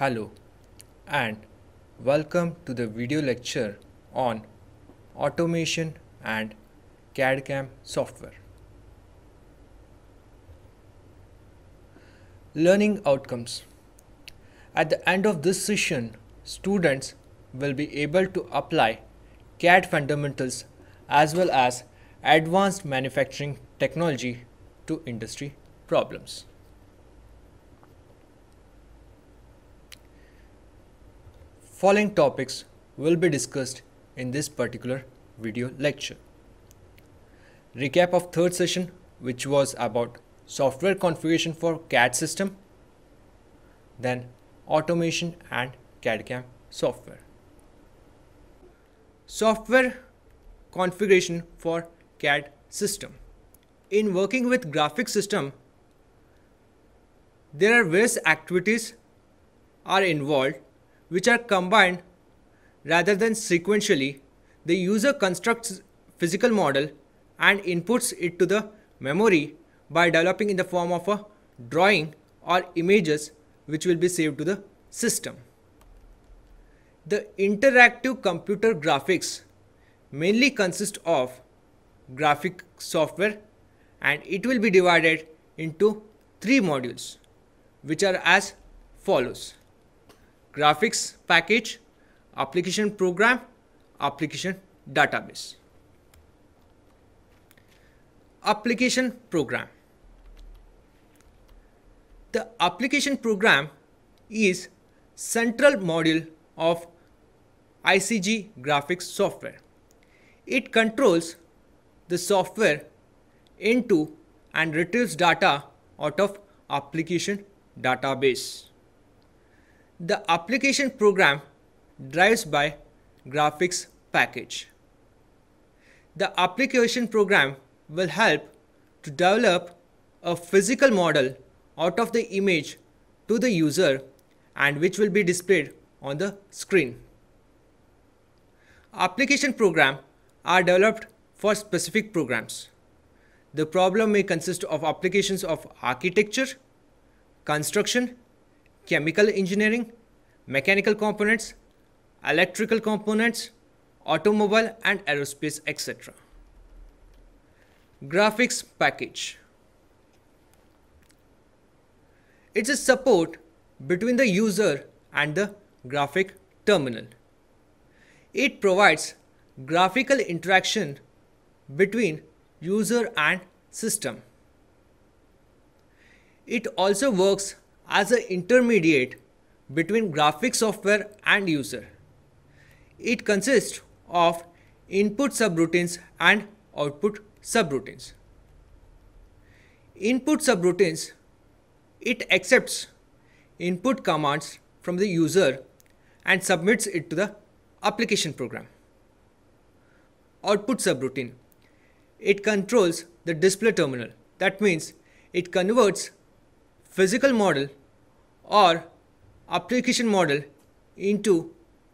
Hello and welcome to the video lecture on automation and CAD-CAM software. Learning outcomes. At the end of this session, students will be able to apply CAD fundamentals as well as advanced manufacturing technology to industry problems. Following topics will be discussed in this particular video lecture. Recap of third session which was about software configuration for CAD system, then automation and CAD-CAM software. Software configuration for CAD system. In working with graphic system, there are various activities are involved which are combined rather than sequentially, the user constructs physical model and inputs it to the memory by developing in the form of a drawing or images which will be saved to the system. The interactive computer graphics mainly consist of graphic software and it will be divided into three modules which are as follows graphics package, application program, application database. Application program. The application program is central module of ICG graphics software. It controls the software into and retrieves data out of application database. The application program drives by graphics package. The application program will help to develop a physical model out of the image to the user and which will be displayed on the screen. Application program are developed for specific programs. The problem may consist of applications of architecture, construction chemical engineering, mechanical components, electrical components, automobile and aerospace, etc. Graphics package. It's a support between the user and the graphic terminal. It provides graphical interaction between user and system. It also works as an intermediate between graphic software and user. It consists of input subroutines and output subroutines. Input subroutines, it accepts input commands from the user and submits it to the application program. Output subroutine, it controls the display terminal. That means it converts physical model or application model into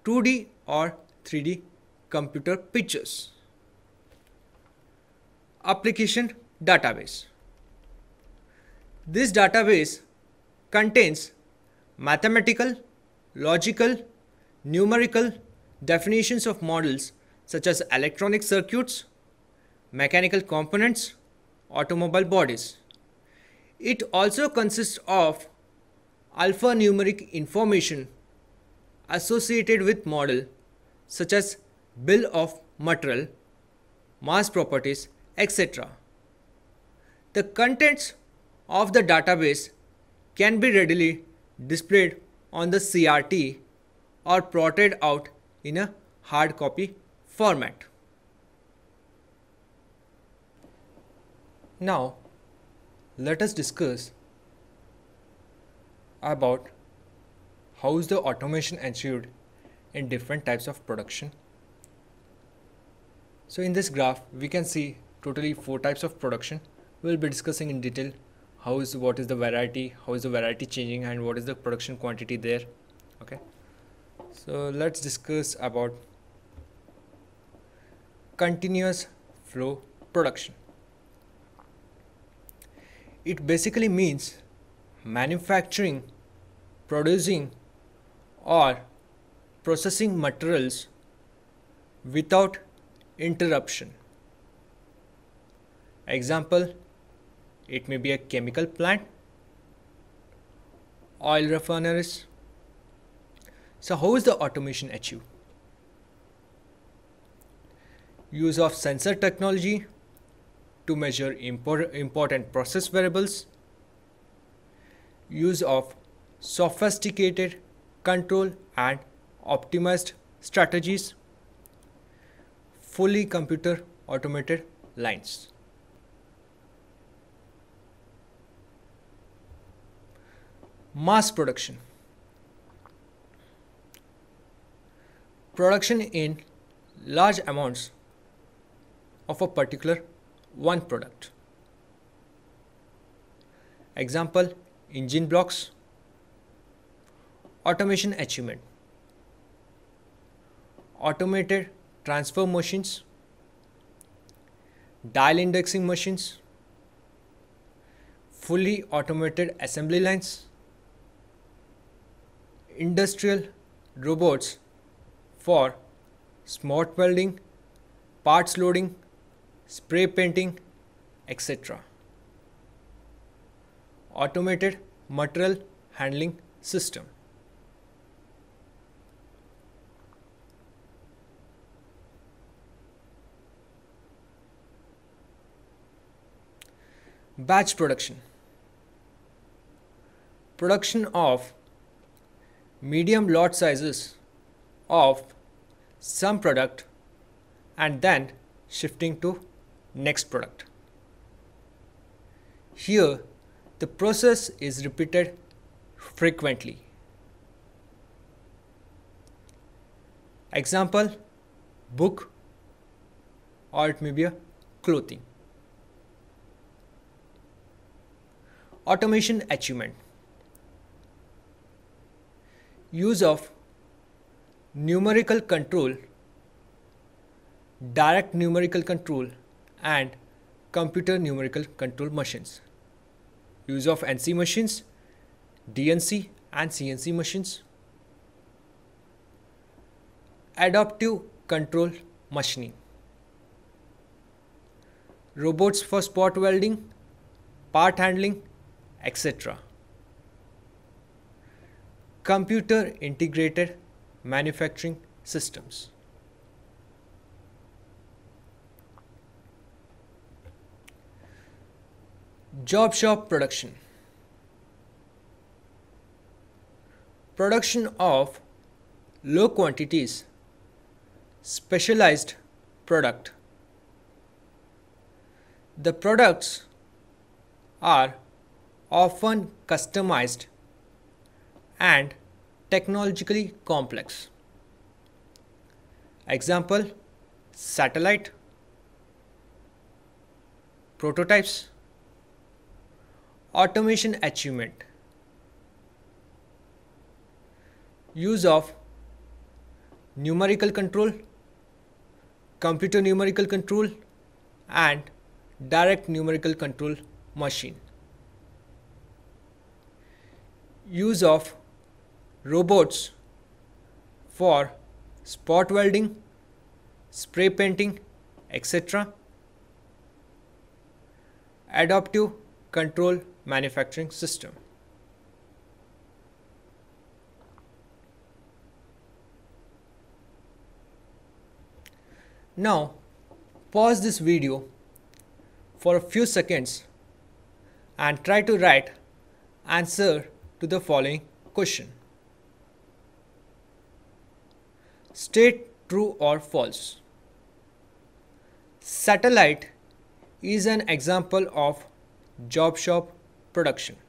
2D or 3D computer pictures. Application database. This database contains mathematical, logical, numerical definitions of models such as electronic circuits, mechanical components, automobile bodies. It also consists of alphanumeric information associated with model such as bill of material, mass properties, etc. The contents of the database can be readily displayed on the CRT or plotted out in a hard copy format. Now let us discuss about how is the automation achieved in different types of production. So in this graph, we can see totally four types of production. We'll be discussing in detail how is what is the variety, how is the variety changing and what is the production quantity there. Okay. So let's discuss about continuous flow production. It basically means manufacturing, producing, or processing materials without interruption. Example it may be a chemical plant, oil refineries. So, how is the automation achieved? Use of sensor technology to measure important process variables, use of sophisticated control and optimized strategies, fully computer automated lines. Mass production. Production in large amounts of a particular one product. Example engine blocks, automation achievement, automated transfer machines, dial indexing machines, fully automated assembly lines, industrial robots for smart welding, parts loading, spray painting, etc. Automated material handling system. Batch production. Production of medium lot sizes of some product and then shifting to next product. Here, the process is repeated frequently. Example, book or it may be a clothing. Automation achievement. Use of numerical control, direct numerical control and computer numerical control machines. Use of NC machines, DNC and CNC machines. Adaptive control machining. Robots for spot welding, part handling, etc. Computer integrated manufacturing systems. Job Shop Production Production of low quantities, specialized product. The products are often customized and technologically complex. Example satellite, prototypes Automation achievement. Use of numerical control, computer numerical control and direct numerical control machine. Use of robots for spot welding, spray painting, etc. Adaptive control manufacturing system. Now pause this video for a few seconds and try to write answer to the following question. State true or false. Satellite is an example of job shop production.